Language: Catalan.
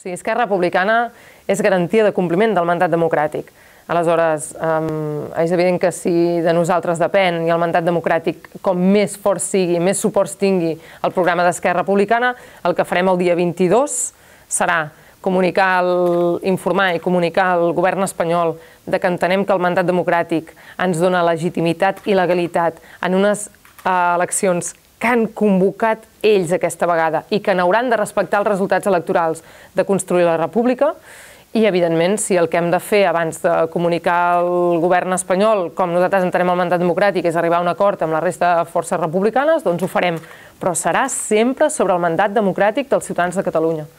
O sigui, Esquerra Republicana és garantia de compliment del mandat democràtic. Aleshores, és evident que si de nosaltres depèn i el mandat democràtic, com més fort sigui, més suports tingui el programa d'Esquerra Republicana, el que farem el dia 22 serà comunicar, informar i comunicar al govern espanyol de que entenem que el mandat democràtic ens dona legitimitat i legalitat en unes eh, eleccions que han convocat ells aquesta vegada i que n'hauran de respectar els resultats electorals de construir la república i, evidentment, si el que hem de fer abans de comunicar al govern espanyol, com nosaltres entenem el mandat democràtic, és arribar a un acord amb la resta de forces republicanes, doncs ho farem. Però serà sempre sobre el mandat democràtic dels ciutadans de Catalunya.